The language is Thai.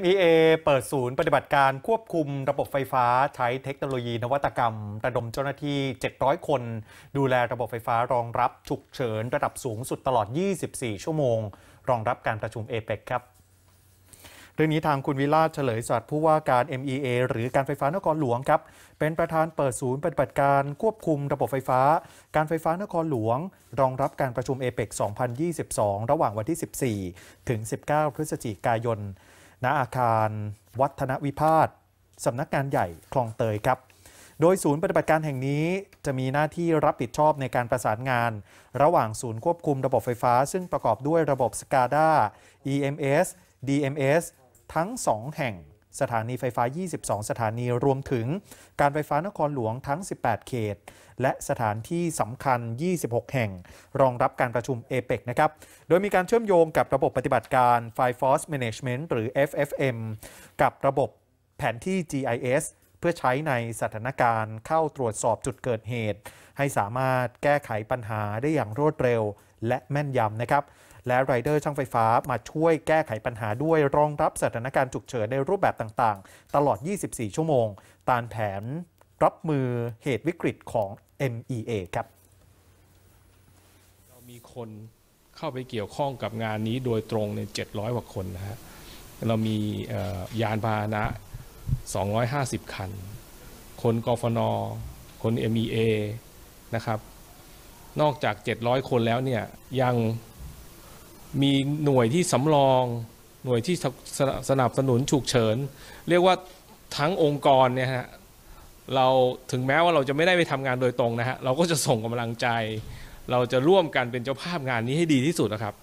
MEA เปิดศูนย์ปฏิบัติการควบคุมระบบไฟฟ้าใช้เทคโนโลยีนวัตกรรม ระดมเจ้าหน้าที่ 700 คน ดูแลระบบไฟฟ้ารองรับฉุกเฉินระดับสูงสุดตลอด 24 ชั่วโมง รองรับการประชุมเอเปกครับ เรื่องนี้ทางคุณวิลาเฉลยสัสตว์ผู้ว่าการ MEA หรือการไฟฟ้านครหลวงครับ เป็นประธานเปิดศูนย์ปฏิบัติการควบคุมระบบไฟฟ้า การไฟฟ้านครหลวง รองรับการประชุมเอเปก2022 ระหว่างวันที่ 14ถึง19พฤศจิกายนณอาคารวัฒนวิพาทสำนักงานใหญ่คลองเตยครับ โดยศูนย์ปฏิบัติการแห่งนี้จะมีหน้าที่รับผิดชอบในการประสานงาน ระหว่างศูนย์ควบคุมระบบไฟฟ้าซึ่งประกอบด้วยระบบกาด้า EMS DMS ทั้ง 2 แห่งสถานีไฟฟ้า 22 สถานีรวมถึงการไฟฟ้านครหลวงทั้ง 18 เขต และสถานที่สำคัญ 26 แห่ง รองรับการประชุมเอเปกนะครับ โดยมีการเชื่อมโยงกับระบบปฏิบัติการ Fire Force Management หรือ FFM กับระบบแผนที่ GIS พื่อใช้ในสถานการณ์เข้าตรวจสอบจุดเกิดเหตุ ให้สามารถแก้ไขปัญหาได้อย่างรวดเร็วและแม่นยำนะครับ และไรเดอร์ช่างไฟฟ้ามาช่วยแก้ไขปัญหาด้วยรองรับสถานการณ์ฉุกเฉิน ในรูปแบบต่างๆ ตลอด 24 ชั่วโมง ตามแผนรับมือเหตุวิกฤตของ MEA ครับ เรามีคนเข้าไปเกี่ยวข้องกับงานนี้โดยตรงใน 700 กว่าคนนะฮะเรามียานพาหนะ250 คัน คนกฟน คน MEA นะครับ นอกจาก 700 คนแล้วเนี่ย ยังมีหน่วยที่สำรอง หน่วยที่สนับสนุน ฉุกเฉิน เรียกว่าทั้งองค์กรเนี่ยฮะเราถึงแม้ว่าเราจะไม่ได้ไปทำงานโดยตรงนะฮะ เราก็จะส่งกำลังใจ เราจะร่วมกันเป็นเจ้าภาพงานนี้ให้ดีที่สุดนะครับ